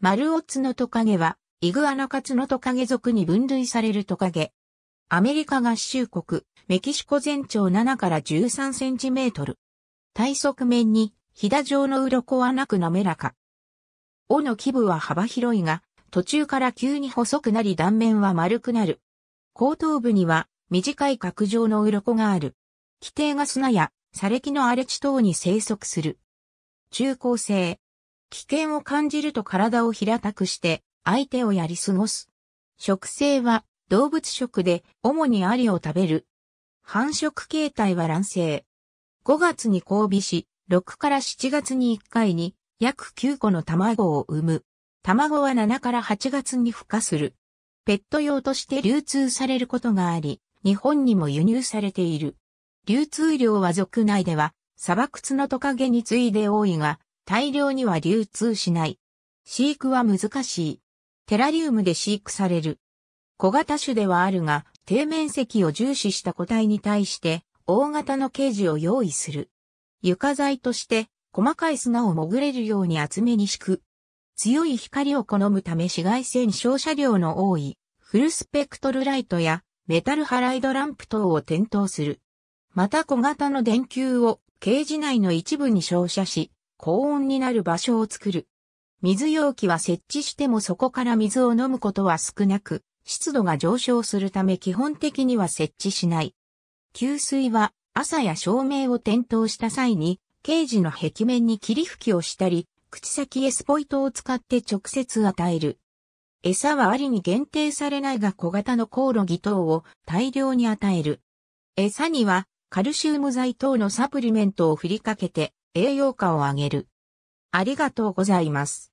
マルオツのトカゲは、イグアナカツのトカゲ属に分類されるトカゲ。アメリカ合衆国、メキシコ全長7から13センチメートル。体側面に、ひだ状の鱗はなく滑らか。尾の基部は幅広いが、途中から急に細くなり断面は丸くなる。後頭部には、短い角状の鱗がある。規定が砂や、砂礫の荒れ地等に生息する。中高生、危険を感じると体を平たくして相手をやり過ごす。食性は動物食で主にアリを食べる。繁殖形態は卵生。5月に交尾し、6から7月に1回に約9個の卵を産む。卵は7から8月に孵化する。ペット用として流通されることがあり、日本にも輸入されている。流通量は族内では、砂漠のトカゲに次いで多いが、大量には流通しない。飼育は難しい。テラリウムで飼育される。小型種ではあるが、底面積を重視した個体に対して、大型のケージを用意する。床材として、細かい砂を潜れるように厚めに敷く。強い光を好むため紫外線照射量の多い、フルスペクトルライトや、メタルハライドランプ等を点灯する。また小型の電球をケージ内の一部に照射し、高温になる場所を作る。水容器は設置してもそこから水を飲むことは少なく、湿度が上昇するため基本的には設置しない。給水は朝や照明を点灯した際に、ケージの壁面に霧吹きをしたり、口先エスポイトを使って直接与える。餌はありに限定されないが小型のコオロギ等を大量に与える。餌にはカルシウム剤等のサプリメントを振りかけて栄養価を上げる。ありがとうございます。